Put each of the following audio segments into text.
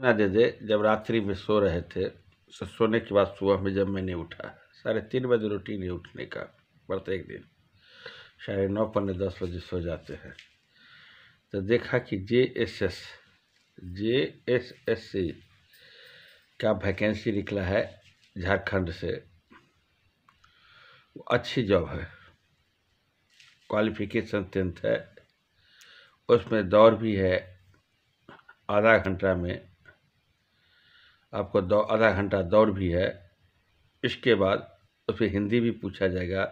सूचना दे दे जब रात्रि में सो रहे थे सोने के बाद सुबह में जब मैंने उठा साढ़े तीन बजे रूटीन है उठने का प्रत्येक दिन साढ़े नौ पौने दस बजे सो जाते हैं तो देखा कि J S S J S S C का वैकेंसी निकला है झारखंड से वो अच्छी जॉब है क्वालिफिकेशन टेंथ है उसमें दौड़ भी है आधा घंटा में आपको दौ आधा घंटा दौड़ भी है इसके बाद उस तो पर हिंदी भी पूछा जाएगा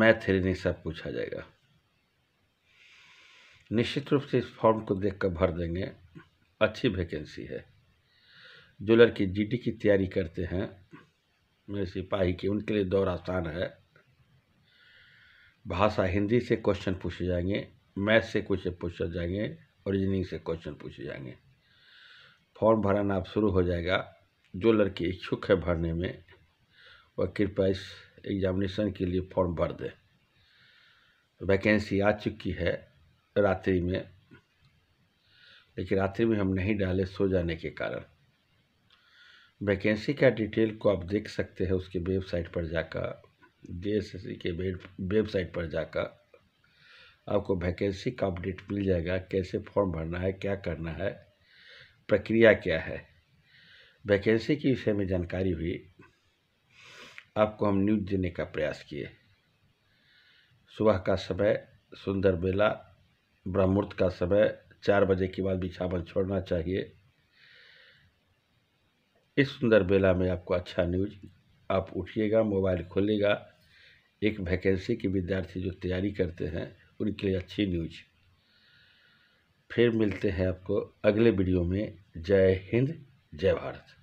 मैथ रीजनिंग सब पूछा जाएगा निश्चित रूप से इस फॉर्म को देख कर भर देंगे अच्छी वैकेंसी है जो लड़के जीडी की तैयारी करते हैं मेरे सिपाही की उनके लिए दौर आसान है भाषा हिंदी से क्वेश्चन पूछे जाएंगे मैथ से क्वेश्चन पूछे जाएंगे और रीजनिंग से क्वेश्चन पूछे जाएंगे फॉर्म भराना अब शुरू हो जाएगा जो लड़के इच्छुक है भरने में वह कृपया इस एग्जामिनेशन के लिए फॉर्म भर दें वैकेंसी आ चुकी है रात्रि में लेकिन रात्रि में हम नहीं डाले सो जाने के कारण वैकेंसी का डिटेल को आप देख सकते हैं उसके वेबसाइट पर जाकर डी के वेबसाइट पर जाकर आपको वैकेंसी का अपडेट मिल जाएगा कैसे फॉर्म भरना है क्या करना है प्रक्रिया क्या है वैकेंसी के विषय में जानकारी हुई आपको हम न्यूज देने का प्रयास किए सुबह का समय सुंदर बेला ब्रह्मूर्त का समय चार बजे के बाद बिछावन छोड़ना चाहिए इस सुंदर बेला में आपको अच्छा न्यूज आप उठिएगा मोबाइल खोलेगा एक वैकेंसी के विद्यार्थी जो तैयारी करते हैं उनके लिए अच्छी न्यूज फिर मिलते हैं आपको अगले वीडियो में जय हिंद जय भारत